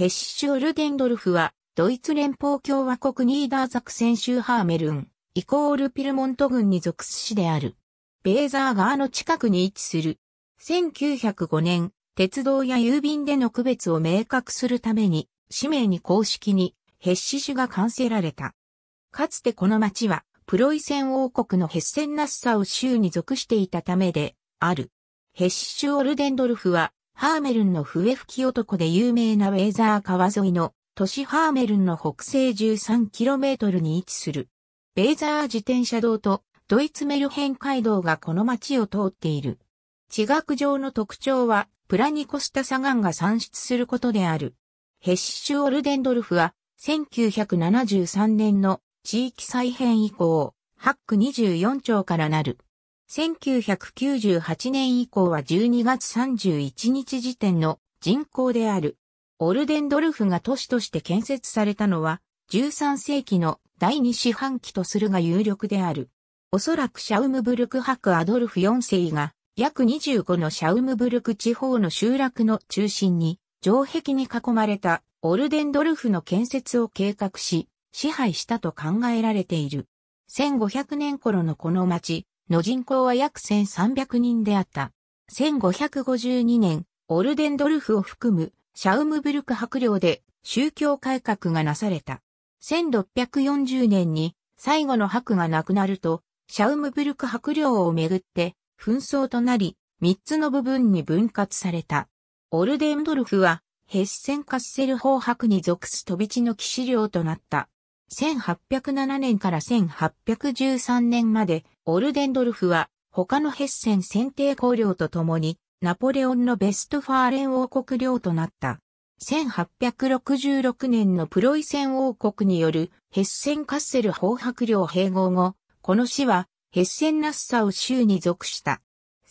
ヘッシュ・オルデンドルフは、ドイツ連邦共和国ニーダーザクセン州ハーメルン、イコールピルモント郡に属す市である。ベーザー川の近くに位置する。1905年、鉄道や郵便での区別を明確するために、氏名に公式に、ヘッシ種が完成られた。かつてこの町は、プロイセン王国のヘッセンナッサを州に属していたためで、ある。ヘッシュ・オルデンドルフは、ハーメルンの笛吹き男で有名なウェーザー川沿いの都市ハーメルンの北西 13km に位置する。ベーザー自転車道とドイツメルヘン街道がこの街を通っている。地学上の特徴はプラニコスタ砂岩が産出することである。ヘッシュ・オルデンドルフは1973年の地域再編以降、ハック24町からなる1998年以降は12月31日時点の人口である。オルデンドルフが都市として建設されたのは13世紀の第2四半期とするが有力である。おそらくシャウムブルク博アドルフ4世が約25のシャウムブルク地方の集落の中心に城壁に囲まれたオルデンドルフの建設を計画し支配したと考えられている。1500年頃のこの町、の人口は約1300人であった。1552年、オルデンドルフを含むシャウムブルク白領で宗教改革がなされた。1640年に最後の白がなくなると、シャウムブルク白領をめぐって紛争となり、3つの部分に分割された。オルデンドルフはヘッセンカッセル法白に属す飛び地の騎士領となった。1807年から1813年までオルデンドルフは他のヘッセン選定公領と共にナポレオンのベストファーレン王国領となった。1866年のプロイセン王国によるヘッセンカッセル法白領併合後、この市はヘッセンナッサウ州に属した。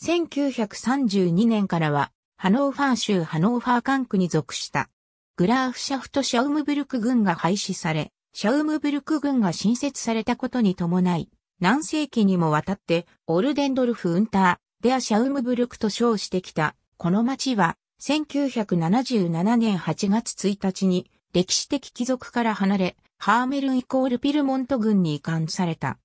1932年からはハノーファー州ハノーファー管区に属した。グラーフシャフトシャウムブルク軍が廃止され、シャウムブルク軍が新設されたことに伴い、何世紀にもわたってオルデンドルフ・ウンター、デア・シャウムブルクと称してきた、この町は1977年8月1日に歴史的貴族から離れ、ハーメルンイコールピルモント軍に移管された。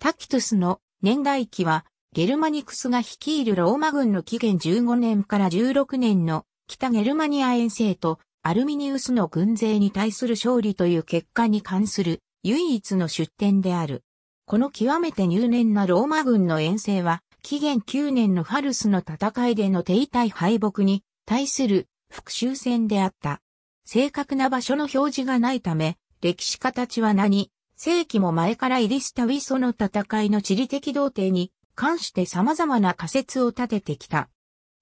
タキトゥスの年代記は、ゲルマニクスが率いるローマ軍の紀元15年から16年の北ゲルマニア遠征とアルミニウスの軍勢に対する勝利という結果に関する唯一の出典である。この極めて入念なローマ軍の遠征は、紀元9年のファルスの戦いでの手痛い敗北に対する復讐戦であった。正確な場所の表示がないため、歴史家たちは何、世紀も前からイリスタウィソの戦いの地理的同定に関して様々な仮説を立ててきた。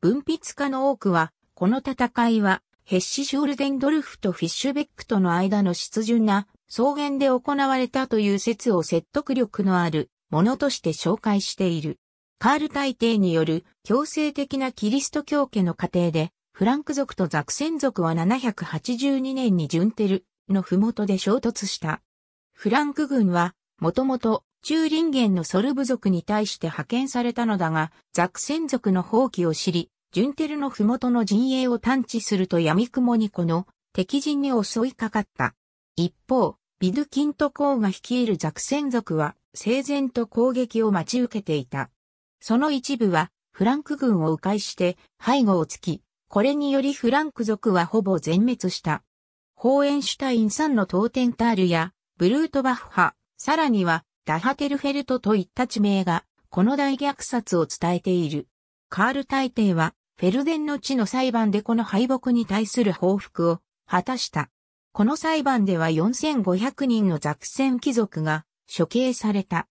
文筆家の多くは、この戦いは、ヘッシシュールデンドルフとフィッシュベックとの間の湿潤な草原で行われたという説を説得力のあるものとして紹介している。カール大帝による強制的なキリスト教家の過程で、フランク族とザクセン族は782年にジュンテルの麓で衝突した。フランク軍は、もともと中林原のソルブ族に対して派遣されたのだが、ザクセン族の放棄を知り、ジュンテルの麓の陣営を探知すると闇雲にこの敵陣に襲いかかった。一方、ビドキント公が率いるザクセン族は、整然と攻撃を待ち受けていた。その一部は、フランク軍を迂回して背後をつき、これによりフランク族はほぼ全滅した。ホーエンシュタイン3のトーテンタールや、ブルートバッフ派、さらには、ダハテルフェルトといった地名が、この大虐殺を伝えている。カール大帝は、フェルデンの地の裁判でこの敗北に対する報復を果たした。この裁判では4500人のザクセン貴族が処刑された。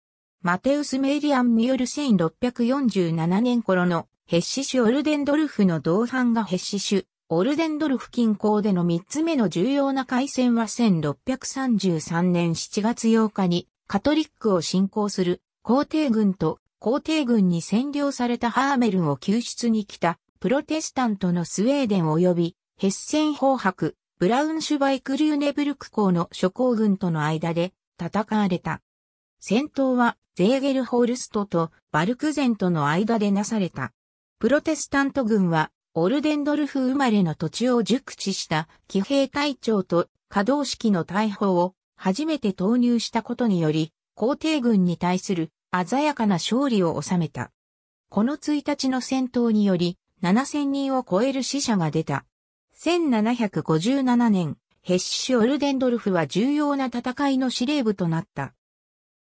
マテウス・メイリアンによる1647年頃のヘッシシュ・オルデンドルフの同伴がヘッシシュ、オルデンドルフ近郊での3つ目の重要な海戦は1633年7月8日にカトリックを侵攻する皇帝軍と皇帝軍に占領されたハーメルンを救出に来たプロテスタントのスウェーデン及びヘッセンハクブラウンシュバイクリューネブルク港の諸侯軍との間で戦われた。戦闘はゼーゲルホールストとバルクゼンとの間でなされた。プロテスタント軍はオルデンドルフ生まれの土地を熟知した騎兵隊長と可動式の大砲を初めて投入したことにより皇帝軍に対する鮮やかな勝利を収めた。この1日の戦闘により7000人を超える死者が出た。1757年、ヘッシュ・オルデンドルフは重要な戦いの司令部となった。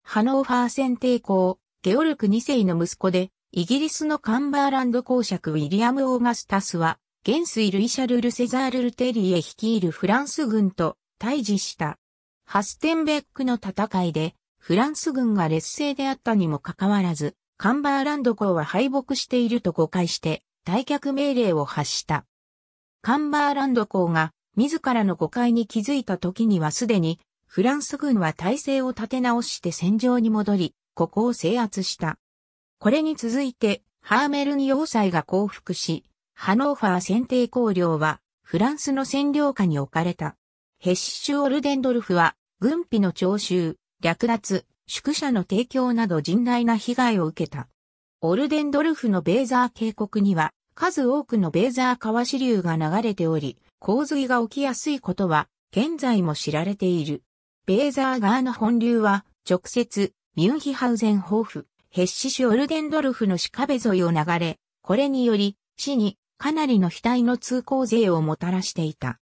ハノーファー戦帝抗、ゲオルク2世の息子で、イギリスのカンバーランド公爵ウィリアム・オーガスタスは、元帥ルイシャル・ルセザール・ルテリエ率いるフランス軍と対峙した。ハステンベックの戦いで、フランス軍が劣勢であったにもかかわらず、カンバーランド公は敗北していると誤解して、退却命令を発した。カンバーランド港が自らの誤解に気づいた時にはすでにフランス軍は体制を立て直して戦場に戻り、ここを制圧した。これに続いてハーメルに要塞が降伏し、ハノーファー選定公領はフランスの占領下に置かれた。ヘッシュ・オルデンドルフは軍費の徴収、略奪、宿舎の提供など甚大な被害を受けた。オルデンドルフのベーザー渓谷には数多くのベーザー川支流が流れており、洪水が起きやすいことは現在も知られている。ベーザー川の本流は直接ミュンヒハウゼンホーフ、ヘッシシュオルデンドルフの鹿部沿いを流れ、これにより市にかなりの額の通行税をもたらしていた。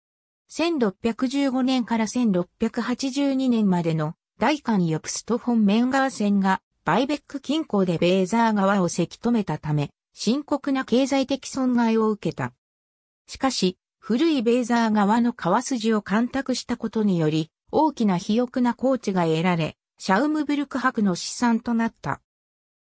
1615年から1682年までの大韓ヨプストフォンメンガー線がバイベック近郊でベーザー川をせき止めたため、深刻な経済的損害を受けた。しかし、古いベーザー側の川筋を干拓したことにより、大きな肥沃な高地が得られ、シャウムブルク博の資産となった。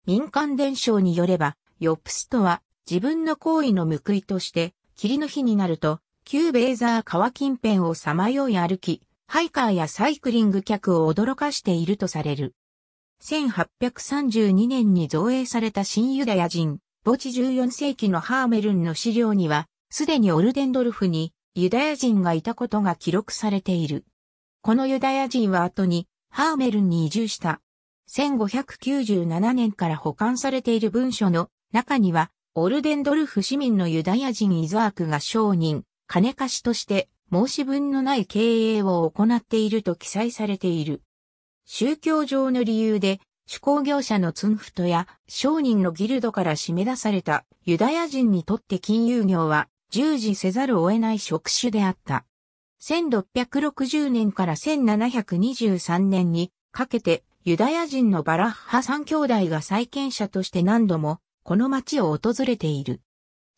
民間伝承によれば、ヨプストは自分の行為の報いとして、霧の日になると、旧ベーザー川近辺をさまよい歩き、ハイカーやサイクリング客を驚かしているとされる。1832年に造営された新ユダヤ人、墓地14世紀のハーメルンの資料には、すでにオルデンドルフにユダヤ人がいたことが記録されている。このユダヤ人は後にハーメルンに移住した。1597年から保管されている文書の中には、オルデンドルフ市民のユダヤ人イザークが商人、金貸しとして申し分のない経営を行っていると記載されている。宗教上の理由で手工業者のツンフトや商人のギルドから締め出されたユダヤ人にとって金融業は従事せざるを得ない職種であった。1660年から1723年にかけてユダヤ人のバラッハ三兄弟が債権者として何度もこの町を訪れている。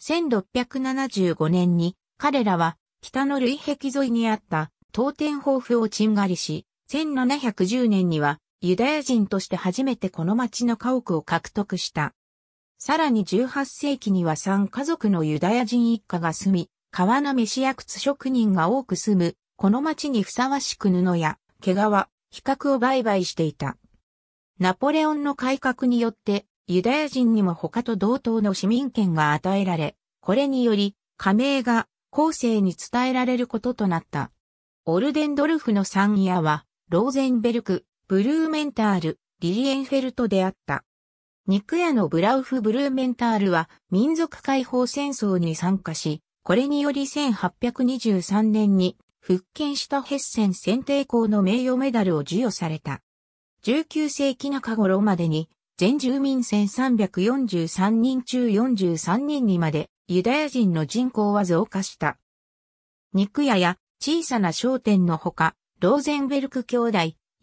1675年に彼らは北の累壁沿いにあった東天豊富をチンガし、1710年にはユダヤ人として初めてこの町の家屋を獲得した。さらに18世紀には3家族のユダヤ人一家が住み、川の飯や靴職人が多く住む、この町にふさわしく布や、毛皮、比較を売買していた。ナポレオンの改革によって、ユダヤ人にも他と同等の市民権が与えられ、これにより、加盟が後世に伝えられることとなった。オルデンドルフの三家は、ローゼンベルク、ブルーメンタール、リリエンフェルトであった。肉屋のブラウフ・ブルーメンタールは民族解放戦争に参加し、これにより1823年に復権したヘッセン選定校の名誉メダルを授与された。19世紀中頃までに全住民1343人中43人にまでユダヤ人の人口は増加した。肉屋や小さな商店のほか、ローゼンベルク兄弟、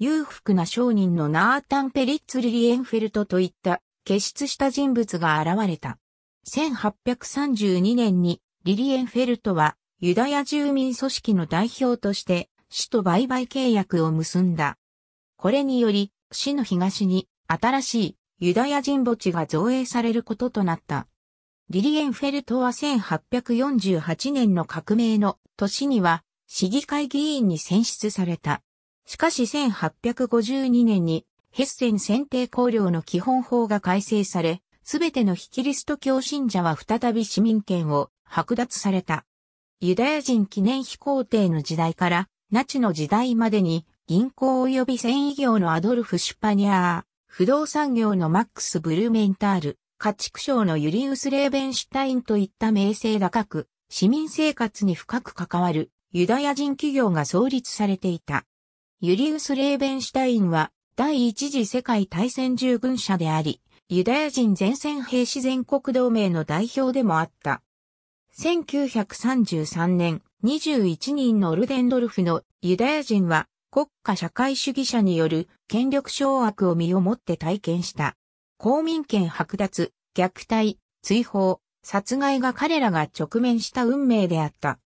裕福な商人のナータン・ペリッツ・リリエンフェルトといった傑出した人物が現れた。1832年にリリエンフェルトはユダヤ住民組織の代表として市と売買契約を結んだ。これにより市の東に新しいユダヤ人墓地が造営されることとなった。リリエンフェルトは1848年の革命の年には市議会議員に選出された。しかし1852年にヘッセン選定公領の基本法が改正され、すべての非キリスト教信者は再び市民権を剥奪された。ユダヤ人記念飛行艇の時代からナチの時代までに銀行及び繊維業のアドルフ・シュパニアー、不動産業のマックス・ブルーメンタール、家畜商のユリウス・レーベンシュタインといった名声高く、市民生活に深く関わるユダヤ人企業が創立されていた。ユリウス・レーベンシュタインは、第一次世界大戦従軍者であり、ユダヤ人前線兵士全国同盟の代表でもあった。1933年、21人のルデンドルフのユダヤ人は国家社会主義者による権力掌握を身をもって体験した。公民権剥奪、虐待、追放、殺害が彼らが直面した運命であった。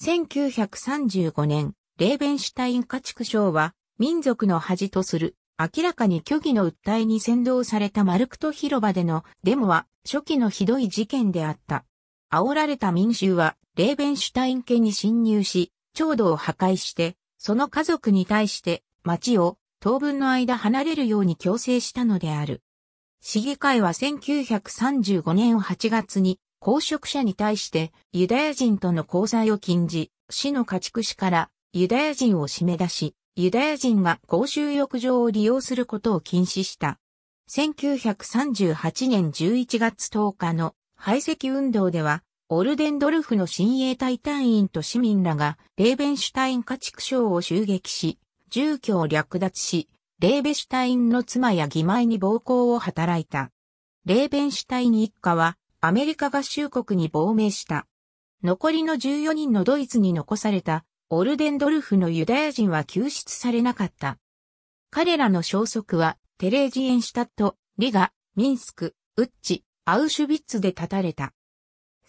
1935年、レーベンシュタイン家畜賞は、民族の恥とする、明らかに虚偽の訴えに先導されたマルクト広場でのデモは、初期のひどい事件であった。煽られた民衆は、レーベンシュタイン家に侵入し、長度を破壊して、その家族に対して、町を当分の間離れるように強制したのである。市議会は1935年8月に公職者に対してユダヤ人との交際を禁じ、市の家畜市からユダヤ人を締め出し、ユダヤ人が公衆浴場を利用することを禁止した。1938年11月10日の排斥運動では、オルデンドルフの親衛隊隊員と市民らが、レーベンシュタイン家畜省を襲撃し、住居を略奪し、レーベシュタインの妻や義妹に暴行を働いた。レーベンシュタイン一家は、アメリカ合衆国に亡命した。残りの14人のドイツに残されたオルデンドルフのユダヤ人は救出されなかった。彼らの消息は、テレージエンシュタット、リガ、ミンスク、ウッチ、アウシュビッツで立たれた。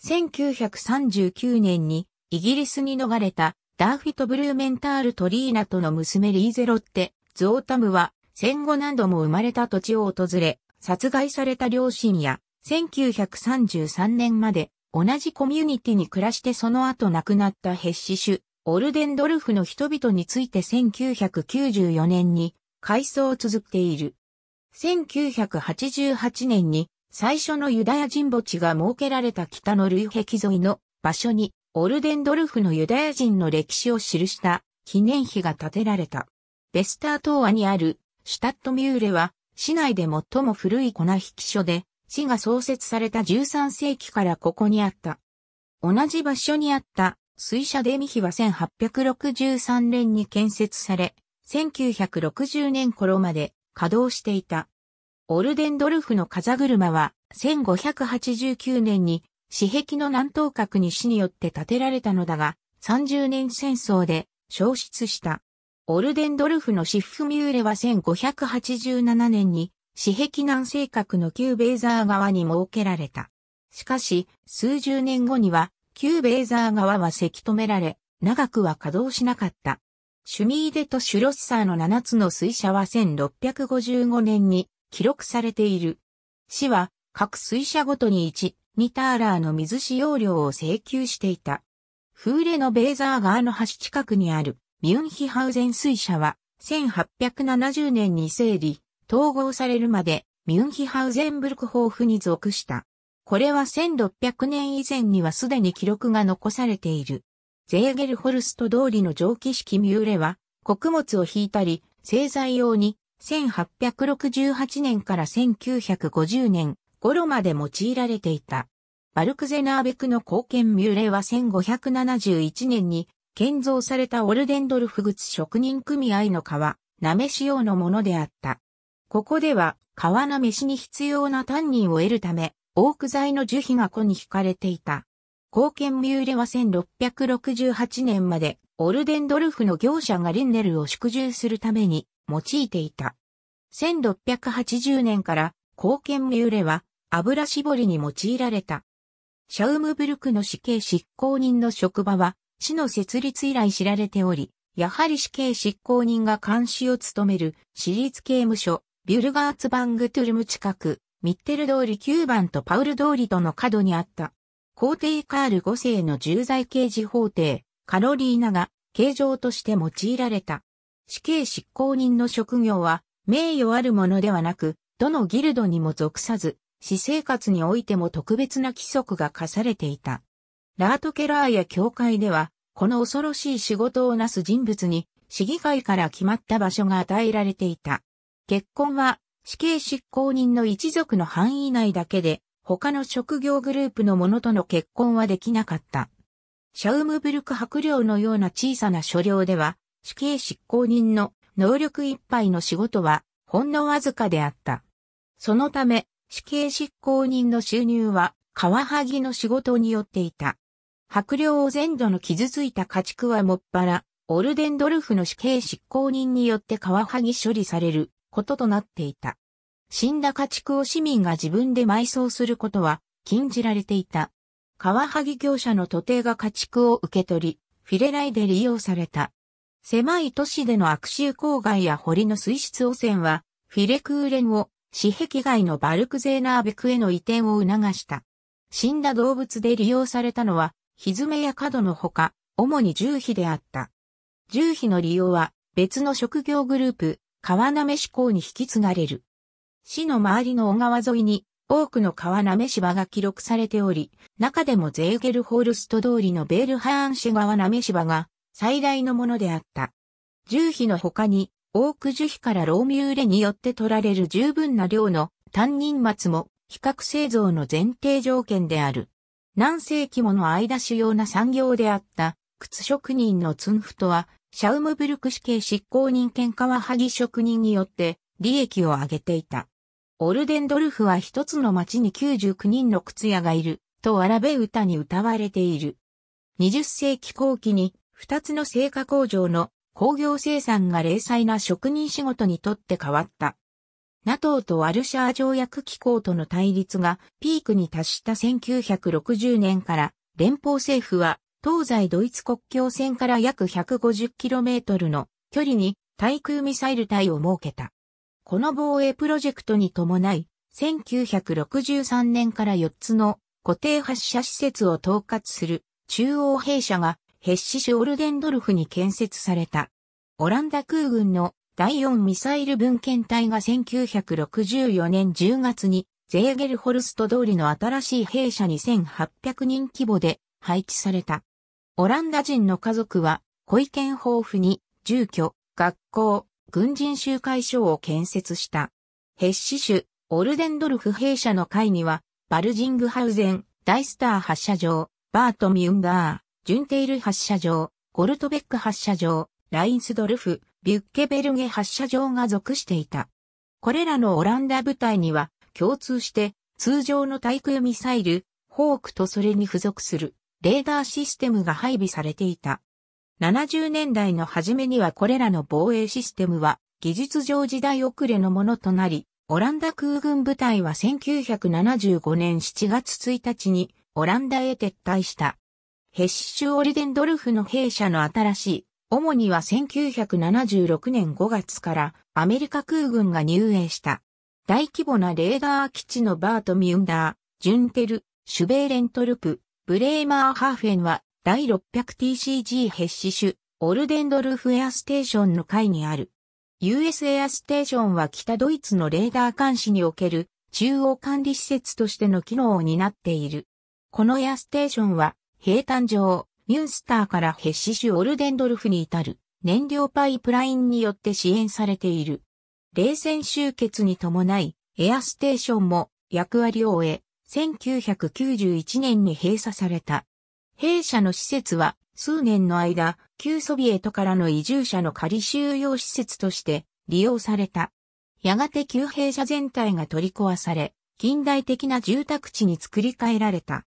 1939年にイギリスに逃れたダーフィト・ブルーメンタール・トリーナとの娘リーゼロッテ・ズオータムは戦後何度も生まれた土地を訪れ殺害された両親や1933年まで同じコミュニティに暮らしてその後亡くなったヘッシシュオルデンドルフの人々について1994年に改装を続けている。1988年に最初のユダヤ人墓地が設けられた北の類壁沿いの場所にオルデンドルフのユダヤ人の歴史を記した記念碑が建てられた。ベスター東亜にあるシュタットミューレは市内で最も古い粉引き所で市が創設された13世紀からここにあった。同じ場所にあった水車デミヒは1863年に建設され、1960年頃まで稼働していた。オルデンドルフの風車は1589年に私壁の南東角に市によって建てられたのだが、30年戦争で消失した。オルデンドルフのシッフミューレは1587年に私壁南西角の旧ベーザー側に設けられた。しかし、数十年後には旧ベーザー側はせき止められ、長くは稼働しなかった。シュミーデとシュロッサーの7つの水車は1655年に記録されている。市は各水車ごとに1、2ターラーの水使用量を請求していた。フーレのベーザー川の橋近くにあるミュンヒハウゼン水車は1870年に整理、統合されるまでミュンヒハウゼンブルクホーフに属した。これは1600年以前にはすでに記録が残されている。ゼーゲルホルスト通りの蒸気式ミューレは、穀物を引いたり、製材用に、1868年から1950年頃まで用いられていた。バルクゼナーベクの貢献ミューレは1571年に建造されたオルデンドルフグツ職人組合の川、なめし用のものであった。ここでは、川なめしに必要なタンニンを得るため、オーク材の樹皮が子に惹かれていた。貢献ミューレは1668年までオルデンドルフの業者がリンネルを縮住するために用いていた。1680年から貢献ミューレは油絞りに用いられた。シャウムブルクの死刑執行人の職場は市の設立以来知られており、やはり死刑執行人が監視を務める私立刑務所ビュルガーツバングトゥルム近くミッテル通り9番とパウル通りとの角にあった。皇帝カール5世の重罪刑事法廷、カロリーナが形状として用いられた。死刑執行人の職業は名誉あるものではなく、どのギルドにも属さず、私生活においても特別な規則が課されていた。ラートケラーや教会では、この恐ろしい仕事をなす人物に、市議会から決まった場所が与えられていた。結婚は死刑執行人の一族の範囲内だけで、他の職業グループの者との結婚はできなかった。シャウムブルク白領のような小さな所領では、死刑執行人の能力いっぱいの仕事は、ほんのわずかであった。そのため、死刑執行人の収入は、カワハギの仕事によっていた。白領を全土の傷ついた家畜はもっぱら、オルデンドルフの死刑執行人によってカワハギ処理されることとなっていた。死んだ家畜を市民が自分で埋葬することは禁じられていた。カワハギ業者の徒弟が家畜を受け取り、フィレライで利用された。狭い都市での悪臭郊外や堀の水質汚染は、フィレクーレンを、死壁外のバルクゼーナーベクへの移転を促した。死んだ動物で利用されたのは、ひずめや角のほか、主に重皮であった。重皮の利用は、別の職業グループ、川め志港に引き継がれる。市の周りの小川沿いに多くの川め芝が記録されており、中でもゼーゲルホールスト通りのベールハーン市川め芝が最大のものであった。重皮の他に、オーク樹皮からローミューレによって取られる十分な量の単人松も比較製造の前提条件である。何世紀もの間主要な産業であった靴職人のツンフトはシャウムブルク死刑執行人兼カワハギ職人によって利益を上げていた。オルデンドルフは一つの町に99人の靴屋がいる、とあらべ歌に歌われている。20世紀後期に二つの製菓工場の工業生産が零細な職人仕事にとって変わった。NATO とワルシャー条約機構との対立がピークに達した1960年から連邦政府は東西ドイツ国境線から約 150km の距離に対空ミサイル隊を設けた。この防衛プロジェクトに伴い、1963年から4つの固定発射施設を統括する中央兵舎がヘッシシュ・オルデンドルフに建設された。オランダ空軍の第4ミサイル分遣隊が1964年10月にゼーゲルホルスト通りの新しい兵舎2800人規模で配置された。オランダ人の家族は、小意見豊富に、住居、学校、軍人集会所を建設した。ヘッシュ、オルデンドルフ兵舎の会には、バルジングハウゼン、大スター発射場、バート・ミュンガー、ジュンテイル発射場、ゴルトベック発射場、ラインスドルフ、ビュッケベルゲ発射場が属していた。これらのオランダ部隊には共通して通常の対空ミサイル、ホークとそれに付属するレーダーシステムが配備されていた。70年代の初めにはこれらの防衛システムは技術上時代遅れのものとなり、オランダ空軍部隊は1975年7月1日にオランダへ撤退した。ヘッシュ・オリデンドルフの弊社の新しい、主には1976年5月からアメリカ空軍が入営した。大規模なレーダー基地のバート・ミュンダー、ジュンテル、シュベーレントルプ、ブレーマーハーフェンは第 600TCG ヘッシシュ、オルデンドルフエアステーションの階にある。US エアステーションは北ドイツのレーダー監視における中央管理施設としての機能を担っている。このエアステーションは平坦上、ミュンスターからヘッシシュオルデンドルフに至る燃料パイプラインによって支援されている。冷戦終結に伴い、エアステーションも役割を終え、1991年に閉鎖された。弊社の施設は数年の間、旧ソビエトからの移住者の仮収容施設として利用された。やがて旧弊社全体が取り壊され、近代的な住宅地に作り変えられた。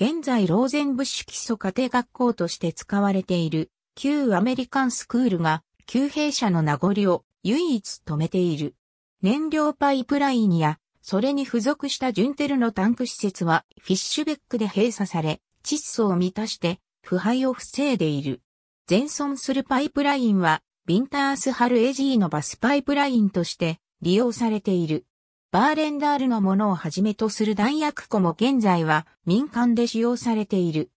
現在ローゼンブッシュ基礎家庭学校として使われている旧アメリカンスクールが旧弊社の名残を唯一止めている。燃料パイプラインやそれに付属したジュンテルのタンク施設はフィッシュベックで閉鎖され、窒素を満たして腐敗を防いでいる。全損するパイプラインは、ビンタースハルエジーのバスパイプラインとして利用されている。バーレンダールのものをはじめとする弾薬庫も現在は民間で使用されている。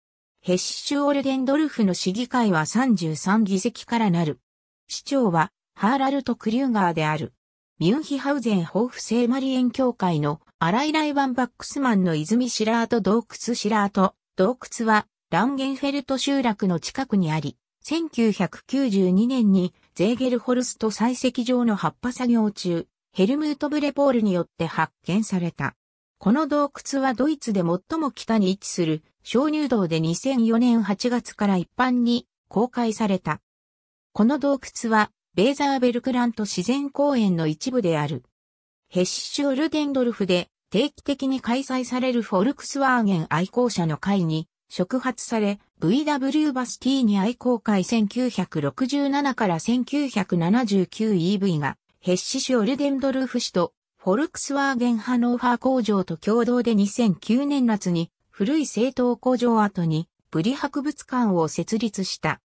ヘッシュオルデンドルフの市議会は33議席からなる。市長はハーラルト・クリューガーである。ミュンヒハウゼンホーフ聖マリエン教会のアライライワンバックスマンの泉シラート洞窟シラート洞窟はランゲンフェルト集落の近くにあり、1992年にゼーゲルホルスト採石場の葉っぱ作業中、ヘルムート・ブレポールによって発見された。この洞窟はドイツで最も北に位置する小乳洞で2004年8月から一般に公開された。この洞窟はベーザーベルクラント自然公園の一部である。ヘッシュ・オルデンドルフで定期的に開催されるフォルクスワーゲン愛好者の会に触発され VW バスティーニ愛好会1967から 1979EV がヘッシシュ・オルデンドルフ氏とフォルクスワーゲンハノーファー工場と共同で2009年夏に古い製糖工場跡にブリ博物館を設立した。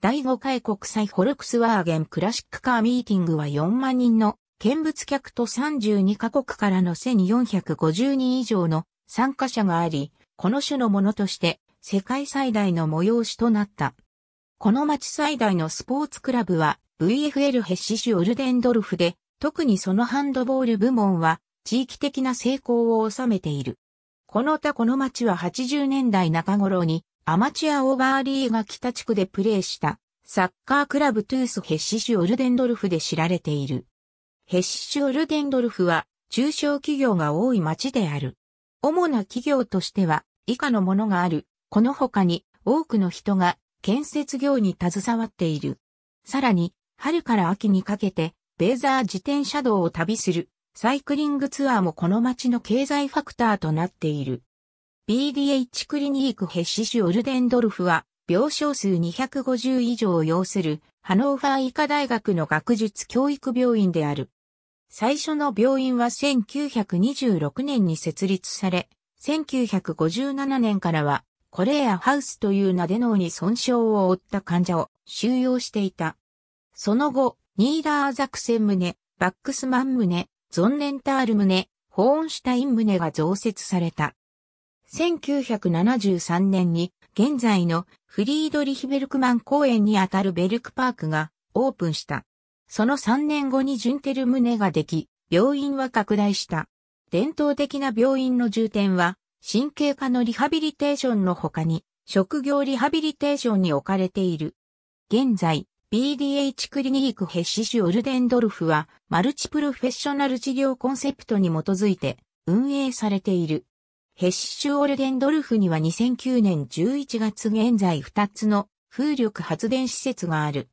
第5回国際フォルクスワーゲンクラシックカーミーティングは4万人の見物客と32カ国からの1450人以上の参加者があり、この種のものとして世界最大の催しとなった。この町最大のスポーツクラブは VFL ヘッシシュ・オルデンドルフで、特にそのハンドボール部門は地域的な成功を収めている。この他この町は80年代中頃にアマチュアオーバーリーが北地区でプレーしたサッカークラブトゥースヘッシシュオルデンドルフで知られている。ヘッシュオルデンドルフは中小企業が多い町である。主な企業としては以下のものがある。この他に多くの人が建設業に携わっている。さらに春から秋にかけてベーザー自転車道を旅するサイクリングツアーもこの町の経済ファクターとなっている。BDH クリニークヘッシシュ・オルデンドルフは、病床数250以上を要する、ハノーファー医科大学の学術教育病院である。最初の病院は1926年に設立され、1957年からは、コレアハウスという名で脳に損傷を負った患者を収容していた。その後、ニーラーザクセン胸、バックスマン胸、ゾンレンタール胸、ホーンシュタイン胸が増設された。1973年に現在のフリードリヒベルクマン公園にあたるベルクパークがオープンした。その3年後にジュンテルムネができ、病院は拡大した。伝統的な病院の重点は、神経科のリハビリテーションの他に、職業リハビリテーションに置かれている。現在、BDH クリニークヘッシシュ・オルデンドルフは、マルチプロフェッショナル治療コンセプトに基づいて運営されている。ヘッシュオルデンドルフには2009年11月現在2つの風力発電施設がある。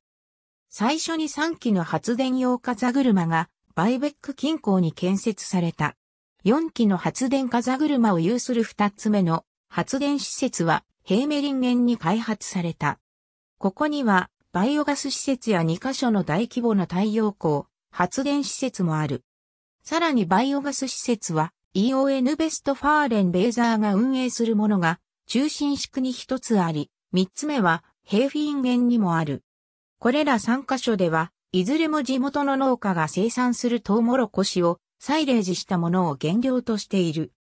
最初に3機の発電用風車がバイベック近郊に建設された。4機の発電風車を有する2つ目の発電施設はヘーメリンゲンに開発された。ここにはバイオガス施設や2カ所の大規模な太陽光発電施設もある。さらにバイオガス施設は EON ベストファーレン・ベーザーが運営するものが、中心式に一つあり、三つ目は、ヘーフィンゲにもある。これら三箇所では、いずれも地元の農家が生産するトウモロコシをサイレージしたものを原料としている。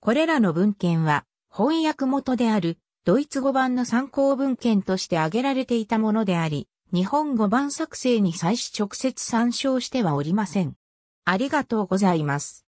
これらの文献は、翻訳元であるドイツ語版の参考文献として挙げられていたものであり、日本語版作成に際し直接参照してはおりません。ありがとうございます。